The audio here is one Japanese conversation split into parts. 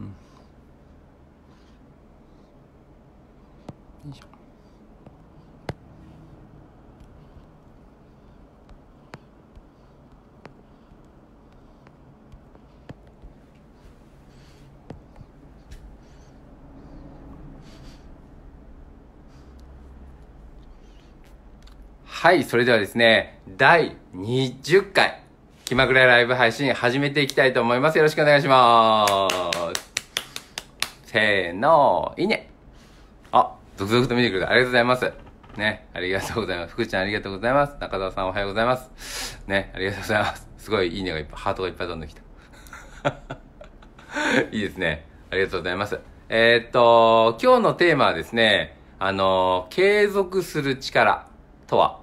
よいしょはい、それではですね、第20回、気まぐれライブ配信始めていきたいと思います。よろしくお願いします。せーの、いいね。あ、続々と見てくれてありがとうございます。ね、ありがとうございます。福ちゃんありがとうございます。中澤さんおはようございます。ね、ありがとうございます。すごいいいねがいっぱい、ハートがいっぱい飛んできた。いいですね。ありがとうございます。えー、っと、今日のテーマはですね、あの、継続する力とは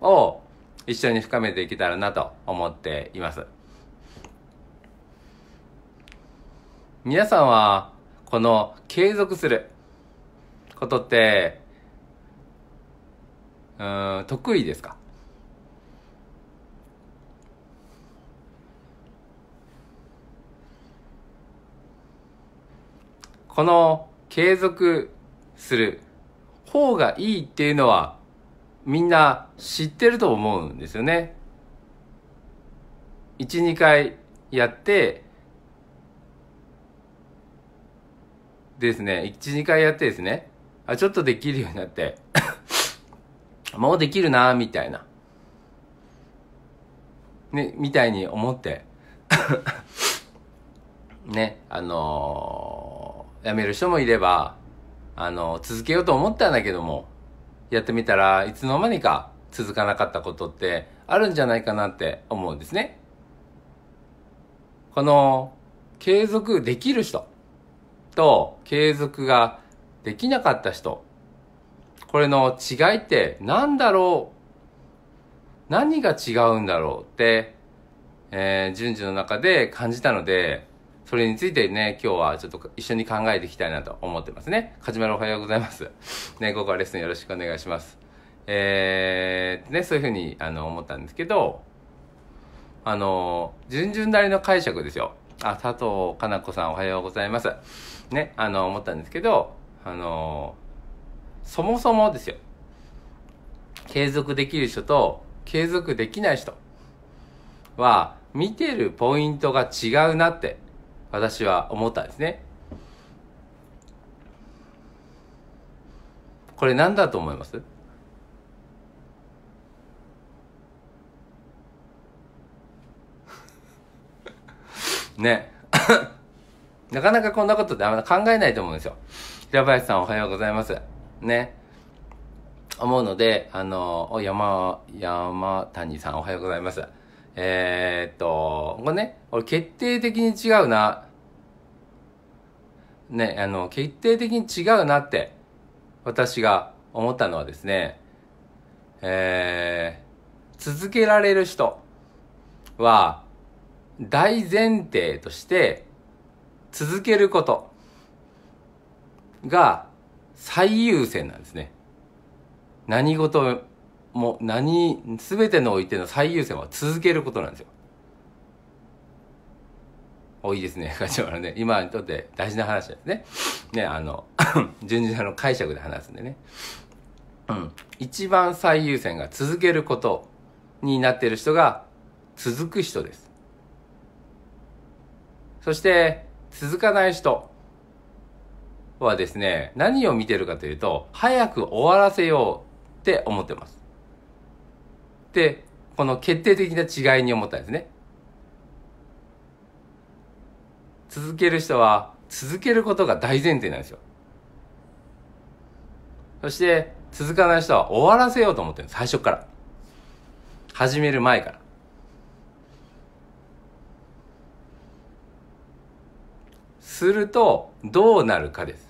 を一緒に深めていけたらなと思っています。皆さんはこの継続することって、うん、得意ですかこの継続する方がいいっていうのはみんな知ってると思うんですよね。1、2回やってですね、1、2回やってですね、あ、ちょっとできるようになって、もうできるなみたいな。ね、みたいに思って、ね、あのー、やめる人もいれば、あのー、続けようと思ったんだけども、やってみたらいつの間にか続かなかったことってあるんじゃないかなって思うんですね。この、継続できる人。と継続ができなかった人、これの違いって何だろう何が違うんだろうって、えー、順次の中で感じたので、それについてね、今日はちょっと一緒に考えていきたいなと思ってますね。かじまるおはようございます。ね、ここはレッスンよろしくお願いします。えー、ね、そういうふうに、あの、思ったんですけど、あの、順々なりの解釈ですよ。あ、佐藤かな子さんおはようございます。ね、あの、思ったんですけど、あの、そもそもですよ。継続できる人と継続できない人は、見てるポイントが違うなって私は思ったんですね。これ何だと思います ね。なかなかこんなことってあんま考えないと思うんですよ。平林さんおはようございます。ね。思うので、あの、山、山谷さんおはようございます。えー、っと、これね、俺決定的に違うな。ね、あの、決定的に違うなって、私が思ったのはですね、えー、続けられる人は、大前提として、続けることが最優先なんですね。何事も何、すべてのおいての最優先は続けることなんですよ。多いですね、課長はね。今にとって大事な話ですね。ね、あの、順 次さんの解釈で話すんでね。うん。一番最優先が続けることになっている人が続く人です。そして、続かない人はですね、何を見てるかというと、早く終わらせようって思ってます。で、この決定的な違いに思ったんですね。続ける人は続けることが大前提なんですよ。そして続かない人は終わらせようと思ってるんです。最初から。始める前から。するとどうなるかです。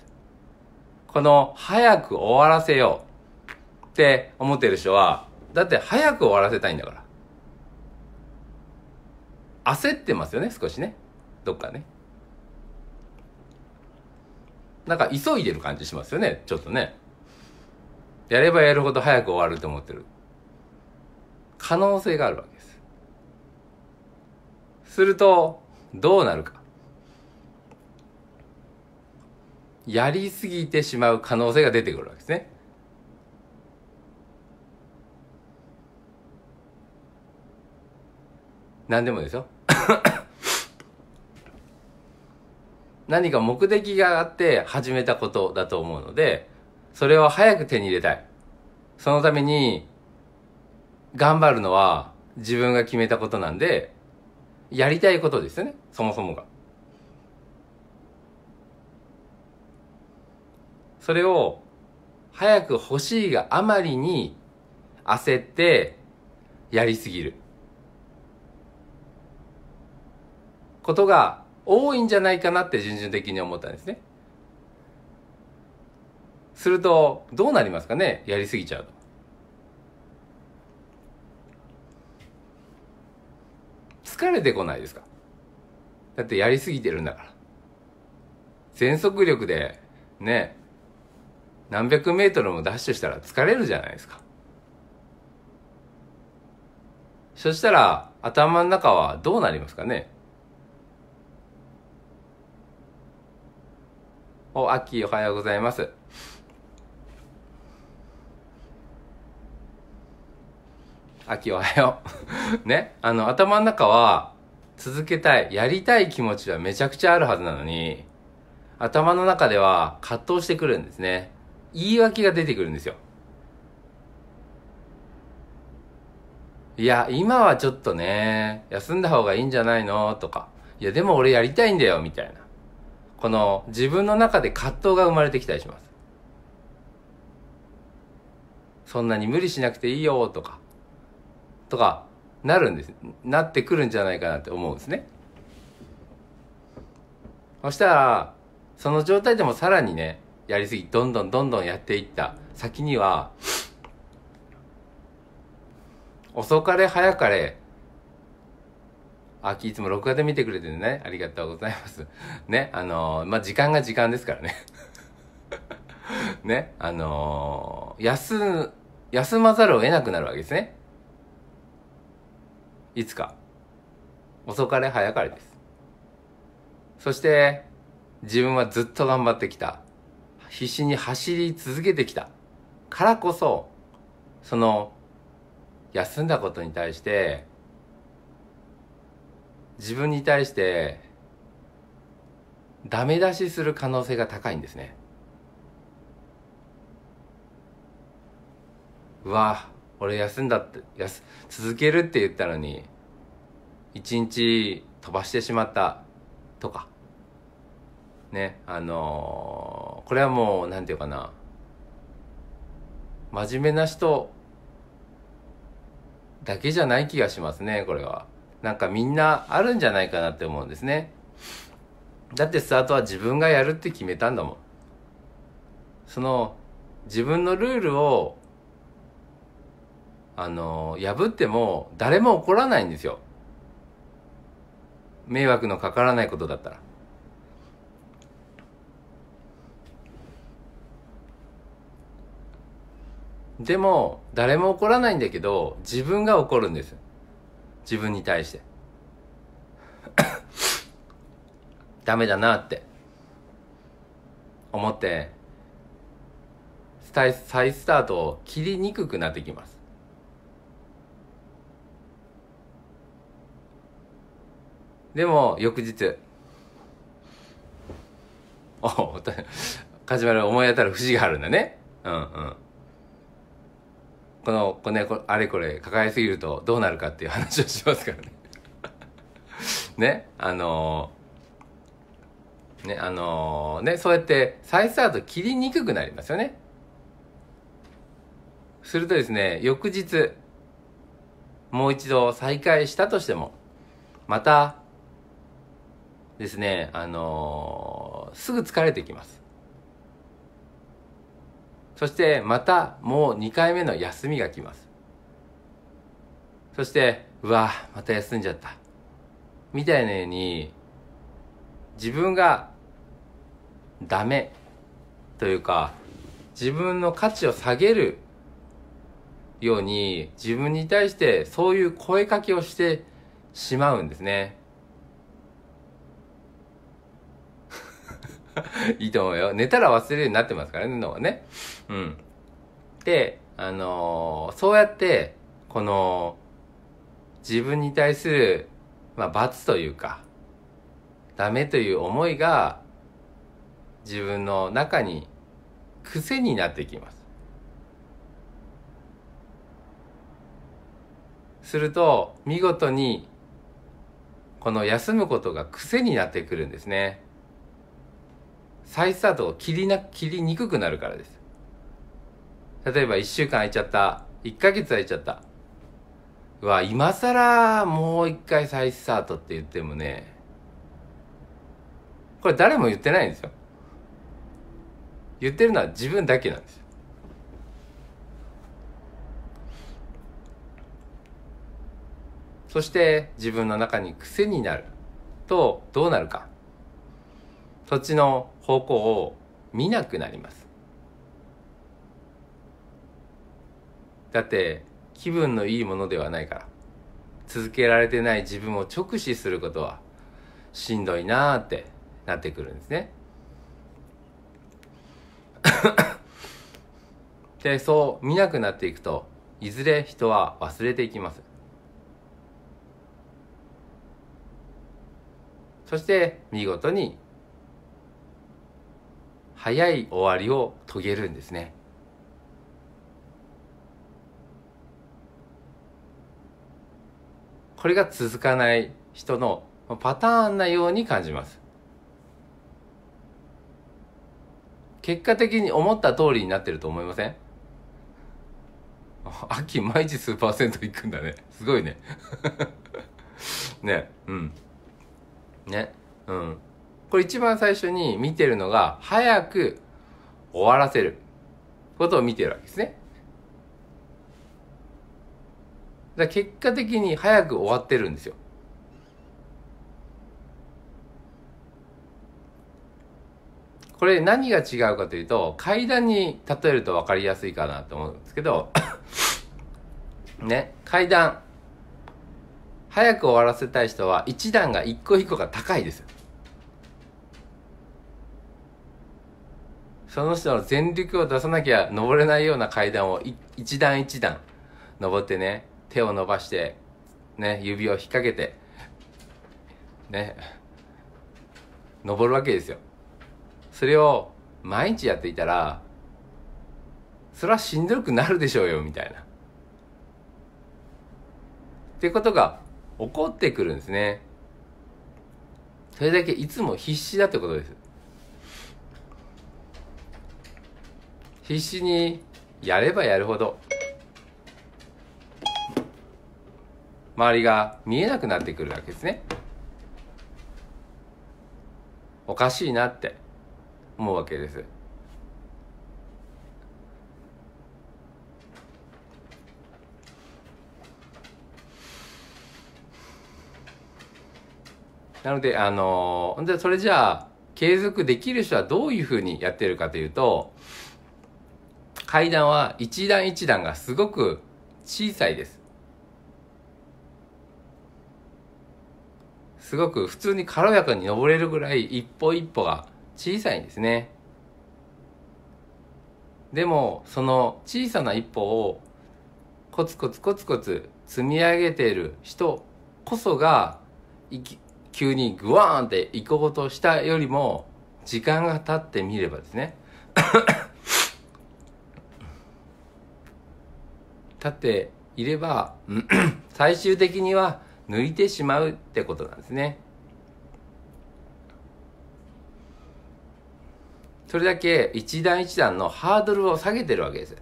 この早く終わらせようって思ってる人は、だって早く終わらせたいんだから。焦ってますよね、少しね。どっかね。なんか急いでる感じしますよね、ちょっとね。やればやるほど早く終わると思ってる。可能性があるわけです。すると、どうなるか。やりすぎてしまう可能性が出てくるわけですね。何でもですよ。何か目的があって始めたことだと思うので、それを早く手に入れたい。そのために、頑張るのは自分が決めたことなんで、やりたいことですよね、そもそもが。それを早く欲しいがあまりに焦ってやりすぎることが多いんじゃないかなって順々的に思ったんですね。するとどうなりますかねやりすぎちゃうと。疲れてこないですかだってやりすぎてるんだから。全速力でね、何百メートルもダッシュしたら疲れるじゃないですか。そしたら頭の中はどうなりますかねお、アッキーおはようございます。アッキーおはよう。ね、あの頭の中は続けたい、やりたい気持ちはめちゃくちゃあるはずなのに、頭の中では葛藤してくるんですね。言い訳が出てくるんですよ。いや、今はちょっとね、休んだ方がいいんじゃないのとか。いや、でも俺やりたいんだよ、みたいな。この自分の中で葛藤が生まれてきたりします。そんなに無理しなくていいよ、とか。とか、なるんです。なってくるんじゃないかなって思うんですね。そしたら、その状態でもさらにね、やりすぎどんどんどんどんやっていった先には遅かれ早かれ秋いつも録画で見てくれてるねありがとうございますねあのー、まあ時間が時間ですからね ねあのー、休休まざるを得なくなるわけですねいつか遅かれ早かれですそして自分はずっと頑張ってきた必死に走り続けてきたからこそその休んだことに対して自分に対してダメ出しする可能性が高いんですね。うわ俺休んだって休続けるって言ったのに一日飛ばしてしまったとかね、あのー、これはもう、なんていうかな、真面目な人だけじゃない気がしますね、これは。なんかみんなあるんじゃないかなって思うんですね。だってスタートは自分がやるって決めたんだもん。その、自分のルールを、あの破っても誰も怒らないんですよ。迷惑のかからないことだったら。でも、誰も怒らないんだけど、自分が怒るんです。自分に対して。ダメだなって。思って、再スタートを切りにくくなってきます。でも、翌日。お、始まる思い当たる節があるんだね。うんうん。この、こね、あれこれ抱えすぎるとどうなるかっていう話をしますからね。ね、あのー、ね、あのー、ね、そうやって再スタート切りにくくなりますよね。するとですね、翌日、もう一度再開したとしても、また、ですね、あのー、すぐ疲れてきます。そしてまたもう2回目の休みが来ます。そして、うわまた休んじゃった。みたいなように、自分がダメというか、自分の価値を下げるように自分に対してそういう声かけをしてしまうんですね。いいと思うよ。寝たら忘れるようになってますからね、脳はね。うん。で、あのー、そうやって、この、自分に対する、まあ、罰というか、ダメという思いが、自分の中に癖になってきます。すると、見事に、この休むことが癖になってくるんですね。再スタートを切りな切りにくくなるからです例えば1週間空いちゃった1ヶ月空いちゃったは今更もう一回再スタートって言ってもねこれ誰も言ってないんですよ言ってるのは自分だけなんですよそして自分の中に癖になるとどうなるかそっちの方向を見なくなりますだって気分のいいものではないから続けられてない自分を直視することはしんどいなーってなってくるんですね でそう見なくなっていくといずれ人は忘れていきますそして見事に早い終わりを遂げるんですね。これが続かない人のパターンなように感じます。結果的に思った通りになってると思いません 秋毎日数パーセントいくんだね。すごいね。ね、うん。ね、うん。これ一番最初に見てるのが、早く終わらせることを見てるわけですね。だ結果的に早く終わってるんですよ。これ何が違うかというと、階段に例えると分かりやすいかなと思うんですけど、ね、階段。早く終わらせたい人は、1段が1個1個が高いです。その人の全力を出さなきゃ登れないような階段を一段一段登ってね、手を伸ばして、ね、指を引っ掛けて、ね、登るわけですよ。それを毎日やっていたら、それはしんどくなるでしょうよ、みたいな。ってことが起こってくるんですね。それだけいつも必死だってことです。必死にやればやるほど周りが見えなくなってくるわけですねおかしいなって思うわけですなのであのでそれじゃあ継続できる人はどういうふうにやってるかというと階段は一段一段がすごく小さいです。すごく普通に軽やかに登れるぐらい一歩一歩が小さいんですね。でもその小さな一歩をコツコツコツコツ積み上げている人こそが急にグワーンって行こうとしたよりも時間が経ってみればですね立っていれば 最終的には抜いてしまうってことなんですね。それだけ一段一段のハードルを下げてるわけです。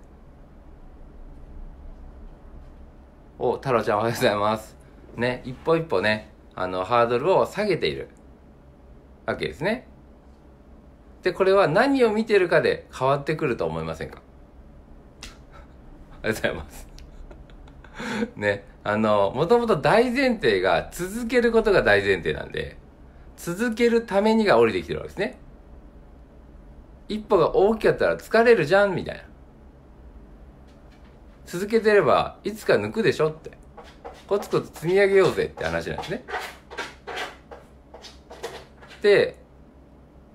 お、太郎ちゃんおはようございます。ね、一歩一歩ね、あの、ハードルを下げているわけですね。で、これは何を見てるかで変わってくると思いませんか ありがとうございます。ね。あの、もともと大前提が続けることが大前提なんで、続けるためにが降りてきてるわけですね。一歩が大きかったら疲れるじゃん、みたいな。続けてれば、いつか抜くでしょって。コツコツ積み上げようぜって話なんですね。で、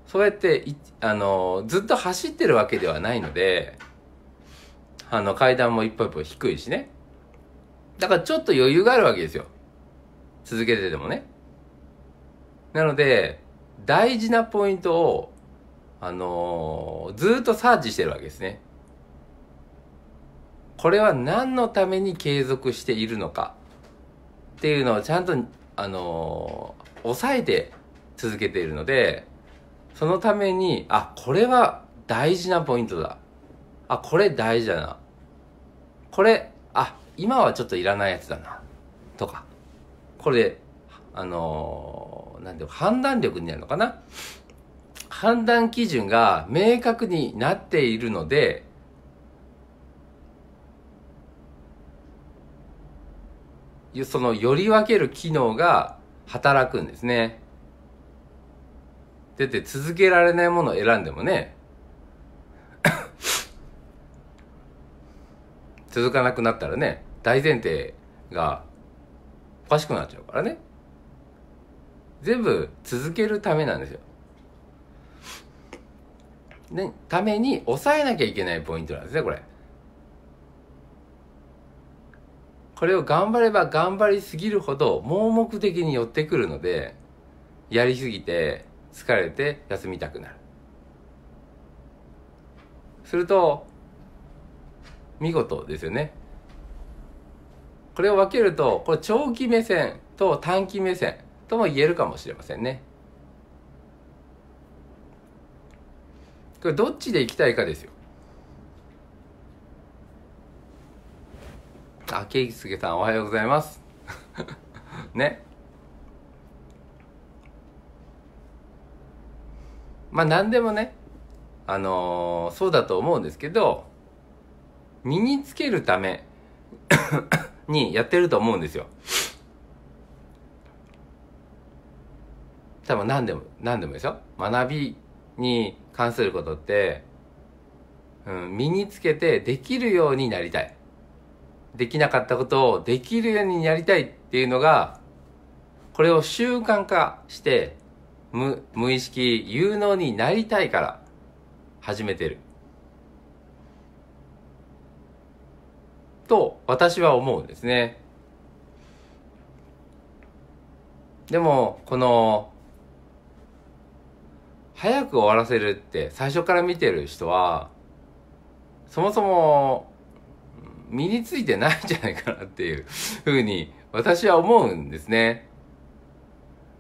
そうやって、あの、ずっと走ってるわけではないので、あの、階段も一歩一歩低いしね。だからちょっと余裕があるわけですよ。続けててもね。なので、大事なポイントを、あのー、ずっとサーチしてるわけですね。これは何のために継続しているのかっていうのをちゃんと、あのー、抑えて続けているので、そのために、あ、これは大事なポイントだ。あ、これ大事だな。これ、あ、今はちょっといらないやつだな、とか。これ、あのー、なんで判断力になるのかな判断基準が明確になっているので、そのより分ける機能が働くんですね。でて続けられないものを選んでもね、続かなくなったらね大前提がおかしくなっちゃうからね全部続けるためなんですよでために抑えなきゃいけないポイントなんですねこれこれを頑張れば頑張りすぎるほど盲目的に寄ってくるのでやりすぎて疲れて休みたくなるすると見事ですよね。これを分けると、これ長期目線と短期目線とも言えるかもしれませんね。これどっちで行きたいかですよ。あ、ケイスケさんおはようございます。ね。まあ何でもね、あのー、そうだと思うんですけど、身につけるため にやってると思うんですよ。多分何でも、何でもですよ。学びに関することって、うん、身につけてできるようになりたい。できなかったことをできるようになりたいっていうのが、これを習慣化して、無、無意識、有能になりたいから、始めてる。と私は思うんですね。でも、この、早く終わらせるって最初から見てる人は、そもそも身についてないんじゃないかなっていうふうに私は思うんですね。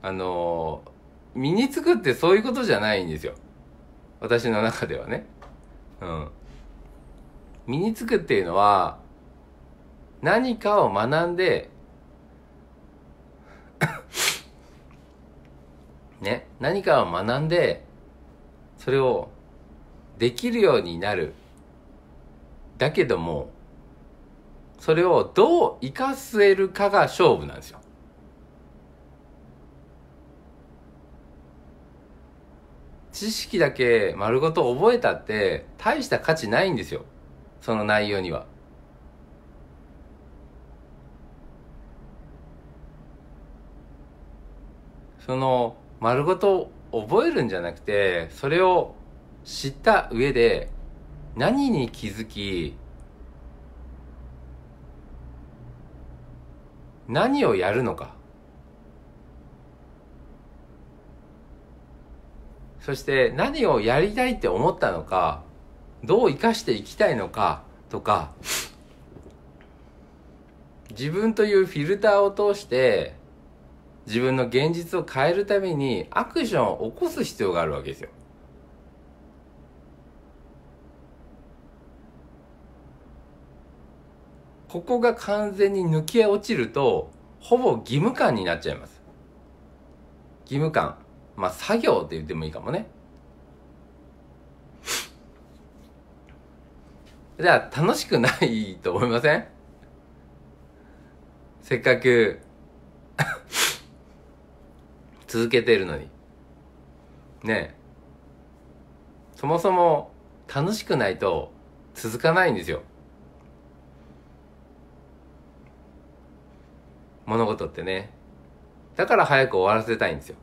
あの、身につくってそういうことじゃないんですよ。私の中ではね。うん。身につくっていうのは、何かを学んでね何かを学んでそれをできるようになるだけどもそれをどう生かせるかが勝負なんですよ知識だけ丸ごと覚えたって大した価値ないんですよその内容には。その丸ごと覚えるんじゃなくてそれを知った上で何に気づき何をやるのかそして何をやりたいって思ったのかどう生かしていきたいのかとか自分というフィルターを通して自分の現実を変えるためにアクションを起こす必要があるわけですよ。ここが完全に抜け落ちるとほぼ義務感になっちゃいます義務感まあ作業って言ってもいいかもねじゃあ楽しくないと思いませんせっかく続けてるのに。ねそもそも楽しくないと続かないんですよ。物事ってね。だから早く終わらせたいんですよ。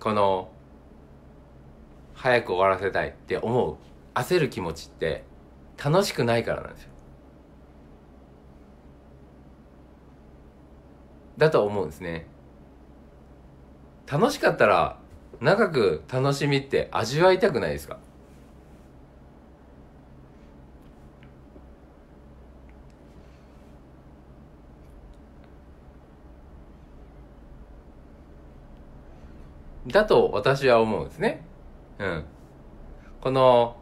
この、早く終わらせたいって思う、焦る気持ちって楽しくないからなんですよ。だと思うんですね。楽しかったら長く楽しみって味わいたくないですかだと私は思うんですね。うん。この、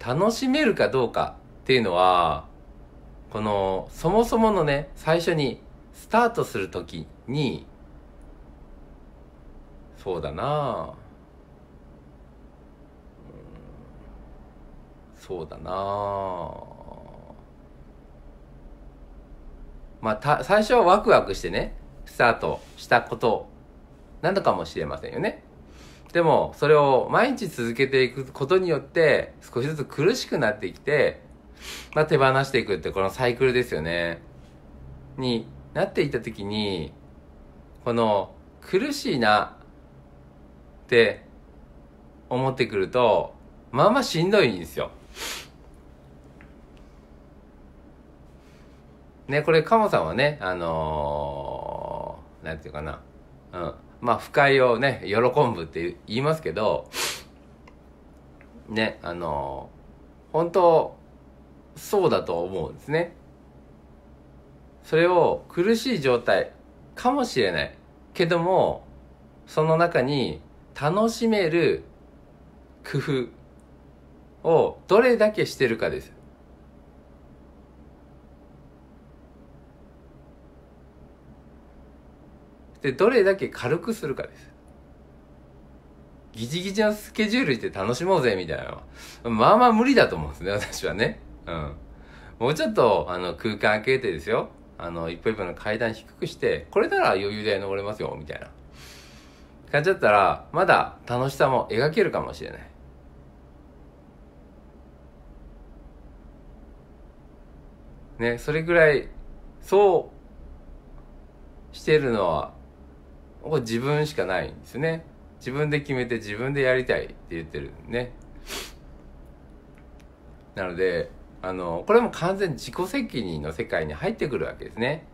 楽しめるかどうかっていうのは、この、そもそものね、最初にスタートするときに、そうだなそうだなまあた最初はワクワクしてねスタートしたことなのかもしれませんよねでもそれを毎日続けていくことによって少しずつ苦しくなってきて、まあ、手放していくってこのサイクルですよねになっていた時にこの苦しいなって思ってくると、まあまあしんどいんですよ。ね、これ、カモさんはね、あのー、なんていうかな、うん。まあ、不快をね、喜ぶって言いますけど、ね、あのー、本当、そうだと思うんですね。それを苦しい状態かもしれない。けども、その中に楽しめる工夫をどれだけしてるかです。で、どれだけ軽くするかです。ギチギチのスケジュールして楽しもうぜ、みたいなまあまあ無理だと思うんですね、私はね。うん。もうちょっと、あの、空間開けてですよ。あの、一歩一歩の階段低くして、これなら余裕で登れますよ、みたいな。感じだったら、まだ楽しさも描けるかもしれない。ね、それぐらい、そうしてるのは、自分しかないんですね。自分で決めて自分でやりたいって言ってるね。なので、あの、これも完全自己責任の世界に入ってくるわけですね。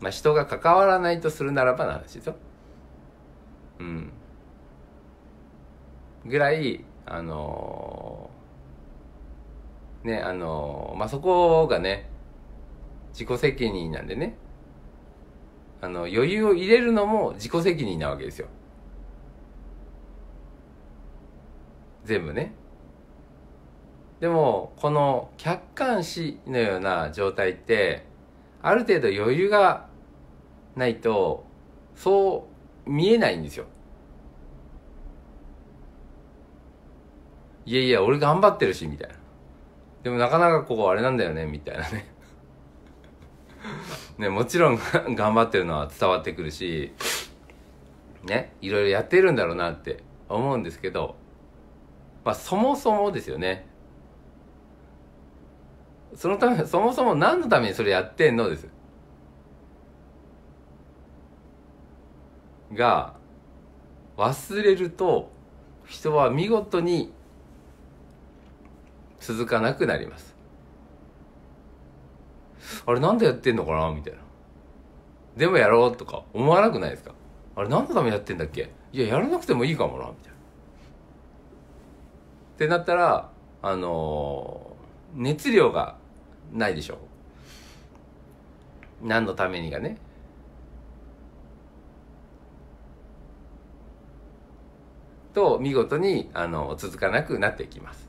まあ、人が関わらないとするならばの話ですよ。うん。ぐらい、あのー、ね、あのー、まあ、そこがね、自己責任なんでね、あの、余裕を入れるのも自己責任なわけですよ。全部ね。でも、この客観視のような状態って、ある程度余裕がないと、そう見えないんですよ。いやいや、俺頑張ってるし、みたいな。でもなかなかここあれなんだよね、みたいなね。ね、もちろん 頑張ってるのは伝わってくるし、ね、いろいろやってるんだろうなって思うんですけど、まあそもそもですよね。そのため、そもそも何のためにそれやってんのです。が忘れると人は見事に続かなくなりますあれなんでやってんのかなみたいなでもやろうとか思わなくないですかあれ何のためやってんだっけいややらなくてもいいかもなみたいなってなったらあのー、熱量がないでしょ何のためにがねと見事にあの続かなくなっていきます。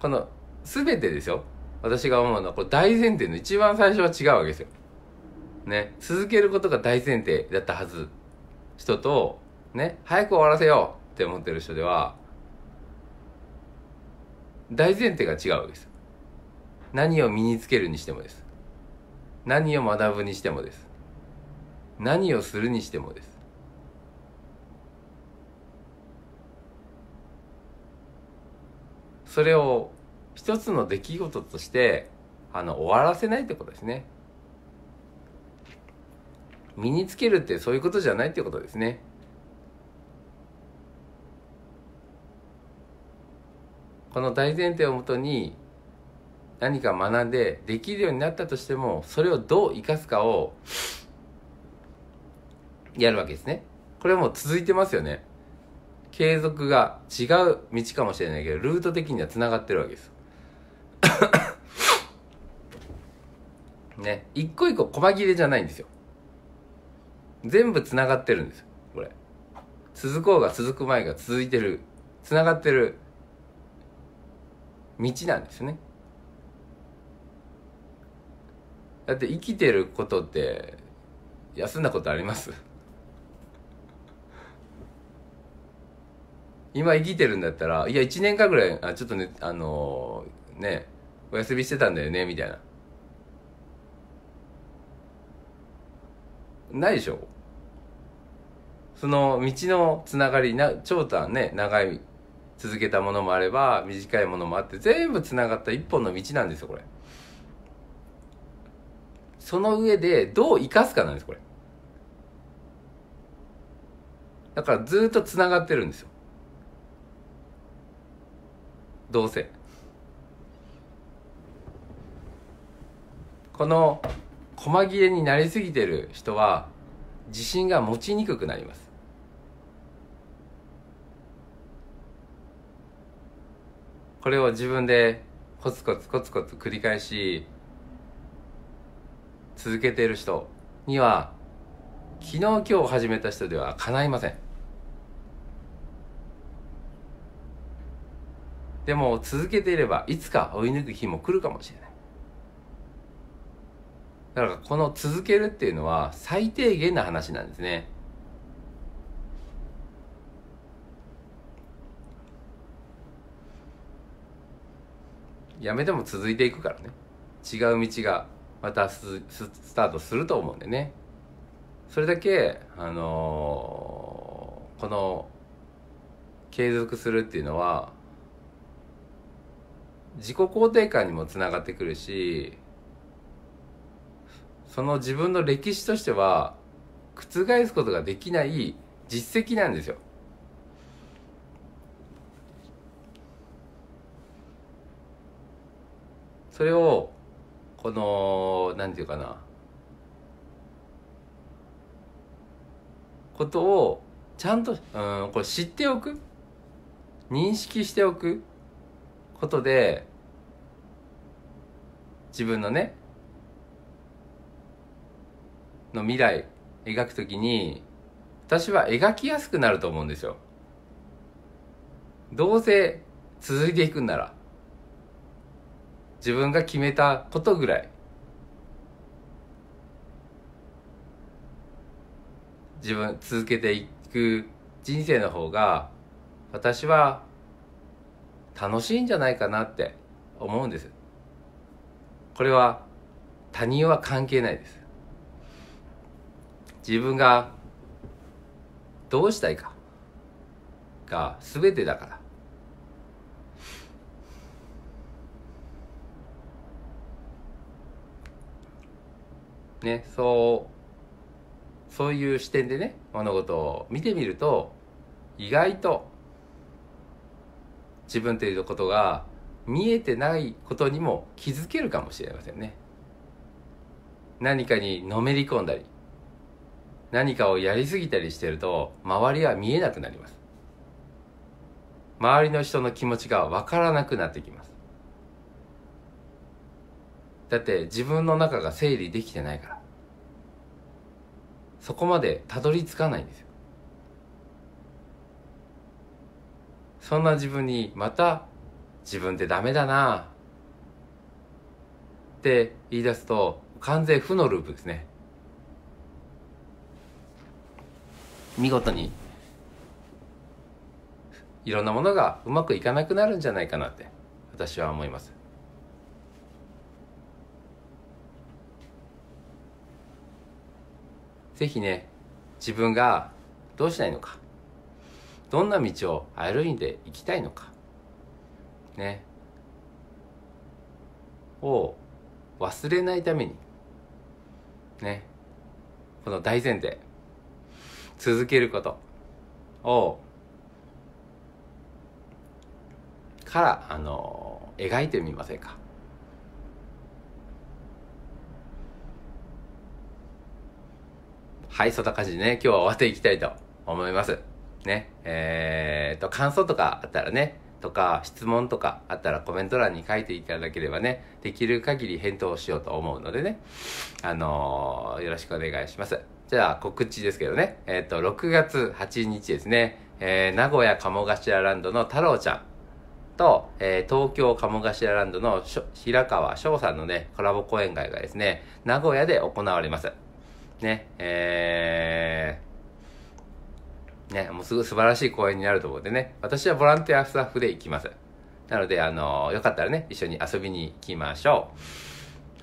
この全てですよ。私が思うのは、これ大前提の一番最初は違うわけですよ。ね。続けることが大前提だったはず。人と、ね、早く終わらせようって思ってる人では、大前提が違うわけです。何を身につけるにしてもです。何を学ぶにしてもです。何をするにしてもです。それを一つの出来事としてあの終わらせないってことですね身につけるってそういうことじゃないってことですねこの大前提をもとに何か学んでできるようになったとしてもそれをどう生かすかをやるわけですねこれも続いてますよね継続が違う道かもしれないけど、ルート的にはつながってるわけです。ね。一個一個細切れじゃないんですよ。全部つながってるんですよ。これ。続こうが続く前が続いてる。つながってる。道なんですね。だって生きてることって休んだことあります今生きてるんだったら、いや、1年間ぐらい、あ、ちょっとね、あのー、ね、お休みしてたんだよね、みたいな。ないでしょその道のつながりな長短ね長い続けたものもあれば短いものもあって全部つながった一本の道なんですよこれその上でどう生かすかなんですこれだからずっとつながってるんですよどうせこの細切れになりすぎてる人は自信が持ちにくくなりますこれを自分でコツコツコツコツ繰り返し続けている人には昨日今日始めた人では叶いませんでも続けていればいつか追い抜く日も来るかもしれないだからこの続けるっていうのは最低限な話なんですねやめても続いていくからね違う道がまたススタートすると思うんでねそれだけあのー、この継続するっていうのは自己肯定感にもつながってくるしその自分の歴史としては覆すことができない実績なんですよ。それをこの何て言うかなことをちゃんと、うん、これ知っておく認識しておくことで自分のねの未来描くときに私は描きやすくなると思うんですよ。どうせ続いていくんなら自分が決めたことぐらい自分続けていく人生の方が私は楽しいんじゃないかなって思うんですこれは他人は関係ないです自分がどうしたいかが全てだからねそうそういう視点でね物事を見てみると意外と自分ということが見えてないことにも気づけるかもしれませんね何かにのめり込んだり何かをやりすぎたりしてると周りは見えなくなります周りの人の気持ちが分からなくなってきますだって自分の中が整理できてないからそこまでたどり着かないんですよそんな自分にまた自分ってダメだなって言い出すと完全負のループですね見事にいろんなものがうまくいかなくなるんじゃないかなって私は思いますぜひね自分がどうしたいのかどんな道を歩いていきたいのかねを忘れないためにねこの大前提続けることをからあの描いてみませんかはいそんな感じでね今日は終わっていきたいと思いますね、えー、と、感想とかあったらね、とか、質問とかあったらコメント欄に書いていただければね、できる限り返答しようと思うのでね、あのー、よろしくお願いします。じゃあ、告知ですけどね、えっ、ー、と、6月8日ですね、えー、名古屋鴨頭ランドの太郎ちゃんと、えー、東京鴨頭ランドの平川翔さんのね、コラボ講演会がですね、名古屋で行われます。ね、えー、ね、もうすぐ素晴らしい公演になると思うんでね、私はボランティアスタッフで行きます。なので、あのー、よかったらね、一緒に遊びに行きましょ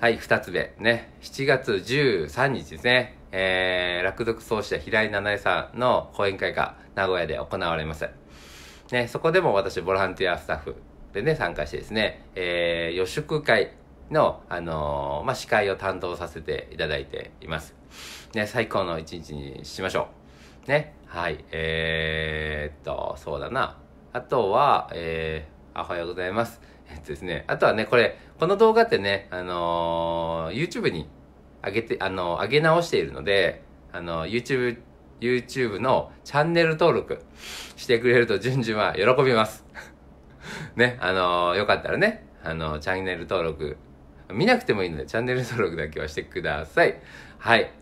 う。はい、二つ目。ね、7月13日ですね。えー、落族奏者平井七重さんの講演会が名古屋で行われます。ね、そこでも私ボランティアスタッフでね、参加してですね、えー、予祝会の、あのー、まあ、司会を担当させていただいています。ね、最高の一日にしましょう。ね、はい。えー、っと、そうだな。あとは、えー、おはようございます。えっとですね。あとはね、これ、この動画ってね、あのー、YouTube に上げて、あのー、上げ直しているので、あのー、YouTube、YouTube のチャンネル登録してくれると順々は喜びます。ね、あのー、よかったらね、あのチチャャンンネネルル登登録、録見なくくててもいいい。い。ので、だだけははしさ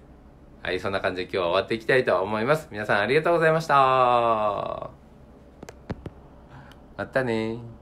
はい、そんな感じで今日は終わっていきたいと思います。皆さんありがとうございました。またね